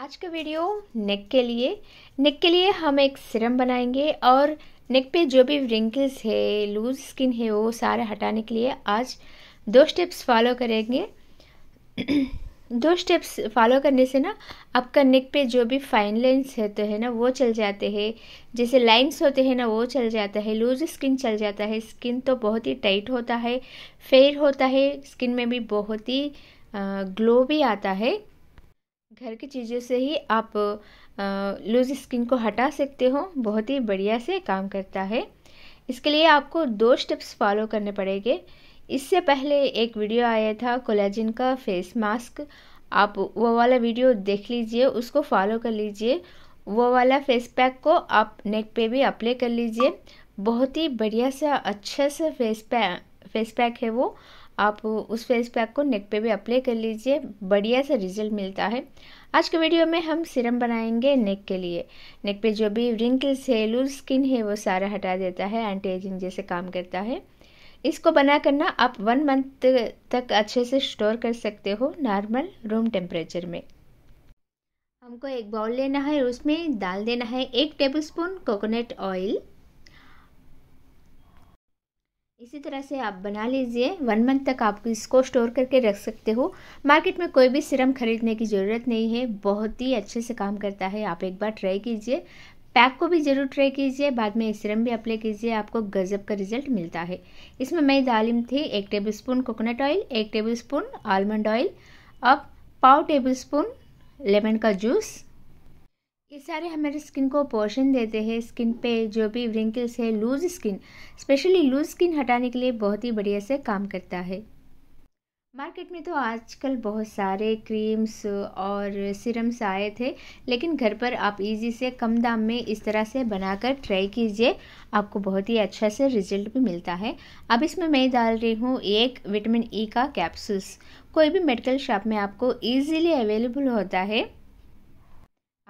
आज का वीडियो नेक के लिए नेक के लिए हम एक सिरम बनाएंगे और नेक पे जो भी रिंकल्स है लूज स्किन है वो सारे हटाने के लिए आज दो स्टेप्स फॉलो करेंगे दो स्टेप्स फॉलो करने से ना आपका नेक पे जो भी फाइन लाइन्स होते हैं ना वो चल जाते हैं जैसे लाइंस होते हैं ना वो चल जाता है लूज स्किन चल जाता है स्किन तो बहुत ही टाइट होता है फेयर होता है स्किन में भी बहुत ही ग्लो भी आता है घर की चीज़ों से ही आप लूज स्किन को हटा सकते हो बहुत ही बढ़िया से काम करता है इसके लिए आपको दो स्टेप्स फॉलो करने पड़ेंगे इससे पहले एक वीडियो आया था कोलेजिन का फेस मास्क आप वो वाला वीडियो देख लीजिए उसको फॉलो कर लीजिए वो वाला फेस पैक को आप नेक पे भी अप्लाई कर लीजिए बहुत ही बढ़िया सा अच्छा सा फेस पैक फेस पैक है वो आप उस फेस पैक को नेक पे भी अप्लाई कर लीजिए बढ़िया सा रिजल्ट मिलता है आज के वीडियो में हम सिरम बनाएंगे नेक के लिए नेक पे जो भी रिंकल्स है लूज स्किन है वो सारा हटा देता है एंटी एजिंग जैसे काम करता है इसको बना करना आप वन मंथ तक अच्छे से स्टोर कर सकते हो नॉर्मल रूम टेम्परेचर में हमको एक बाउल लेना है उसमें डाल देना है एक स्पून कोकोनट ऑयल इसी तरह से आप बना लीजिए वन मंथ तक आप इसको स्टोर करके रख सकते हो मार्केट में कोई भी सिरम खरीदने की ज़रूरत नहीं है बहुत ही अच्छे से काम करता है आप एक बार ट्राई कीजिए पैक को भी ज़रूर ट्राई कीजिए बाद में सिरम भी अप्लाई कीजिए आपको गज़ब का रिजल्ट मिलता है इसमें मैं दालिम थी एक टेबल स्पून कोकोनट ऑयल एक टेबल स्पून आलमंड ऑयल अब पाव टेबल स्पून लेमन का जूस ये सारे हमारे स्किन को पोर्शन देते हैं स्किन पे जो भी व्रिंकल्स है loose skin specially loose skin हटाने के लिए बहुत ही बढ़िया से काम करता है मार्केट में तो आजकल बहुत सारे क्रीम्स और सिरम्स आए थे लेकिन घर पर आप इजी से कम दाम में इस तरह से बनाकर ट्राई कीजिए आपको बहुत ही अच्छा से रिजल्ट भी मिलता है अब इसमें मैं डाल रही हूँ एक विटामिन ई e का कैप्सूल्स कोई भी मेडिकल शॉप में आपको ईजिली अवेलेबल होता है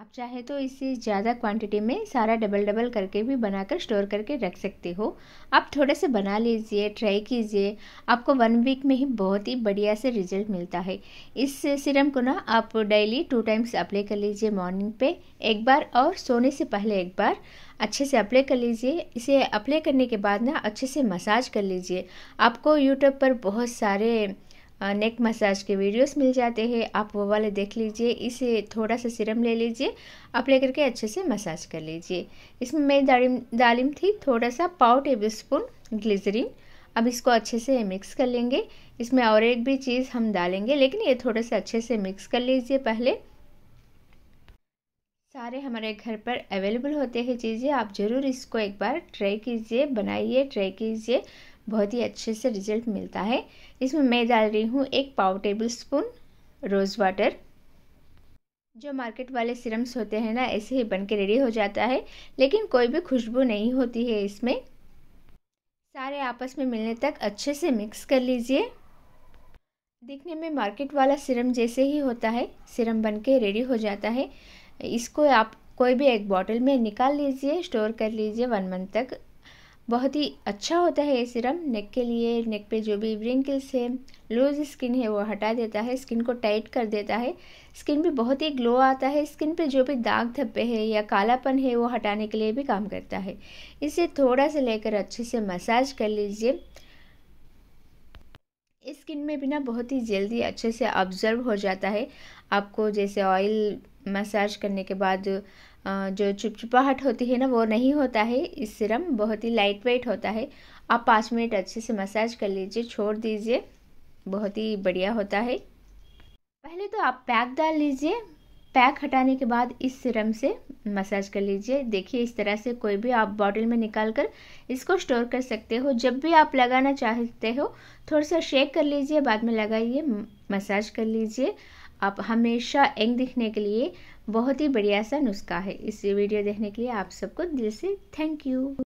आप चाहे तो इसे ज़्यादा क्वांटिटी में सारा डबल डबल करके भी बनाकर स्टोर करके रख सकते हो आप थोड़े से बना लीजिए ट्राई कीजिए आपको वन वीक में ही बहुत ही बढ़िया से रिजल्ट मिलता है इस सिरम को ना आप डेली टू टाइम्स अप्लाई कर लीजिए मॉर्निंग पे एक बार और सोने से पहले एक बार अच्छे से अप्लाई कर लीजिए इसे अप्लाई करने के बाद ना अच्छे से मसाज कर लीजिए आपको यूट्यूब पर बहुत सारे नेक मसाज के वीडियोस मिल जाते हैं आप वो वाले देख लीजिए इसे थोड़ा सा सिरम ले लीजिए आप ले करके अच्छे से मसाज कर लीजिए इसमें मैं दालिम दालिम थी थोड़ा सा पाव टेबल स्पून ग्लिजरीन अब इसको अच्छे से मिक्स कर लेंगे इसमें और एक भी चीज़ हम डालेंगे लेकिन ये थोड़ा सा अच्छे से मिक्स कर लीजिए पहले सारे हमारे घर पर अवेलेबल होते हैं चीज़ें आप ज़रूर इसको एक बार ट्राई कीजिए बनाइए ट्राई कीजिए बहुत ही अच्छे से रिजल्ट मिलता है इसमें मैं डाल रही हूँ एक पाव टेबल स्पून रोज़ वाटर जो मार्केट वाले सिरम्स होते हैं ना ऐसे ही बन के रेडी हो जाता है लेकिन कोई भी खुशबू नहीं होती है इसमें सारे आपस में मिलने तक अच्छे से मिक्स कर लीजिए देखने में मार्केट वाला सिरम जैसे ही होता है सिरम बन के रेडी हो जाता है इसको आप कोई भी एक बॉटल में निकाल लीजिए स्टोर कर लीजिए वन मंथ तक बहुत ही अच्छा होता है ये सीरम नेक के लिए नेक पे जो भी रिंकल्स है लूज स्किन है वो हटा देता है स्किन को टाइट कर देता है स्किन पे बहुत ही ग्लो आता है स्किन पे जो भी दाग धब्बे है या कालापन है वो हटाने के लिए भी काम करता है इसे थोड़ा सा लेकर अच्छे से मसाज कर लीजिए स्किन में भी ना बहुत ही जल्दी अच्छे से ऑब्जर्व हो जाता है आपको जैसे ऑयल मसाज करने के बाद जो चिपचिपाहट होती है ना वो नहीं होता है इस सिरम बहुत ही लाइट वेट होता है आप पाँच मिनट अच्छे से मसाज कर लीजिए छोड़ दीजिए बहुत ही बढ़िया होता है पहले तो आप पैक डाल लीजिए पैक हटाने के बाद इस सिरम से मसाज कर लीजिए देखिए इस तरह से कोई भी आप बॉटल में निकाल कर इसको स्टोर कर सकते हो जब भी आप लगाना चाहते हो थोड़ा सा शेक कर लीजिए बाद में लगाइए मसाज कर लीजिए आप हमेशा यंग दिखने के लिए बहुत ही बढ़िया सा नुस्खा है इस वीडियो देखने के लिए आप सबको दिल से थैंक यू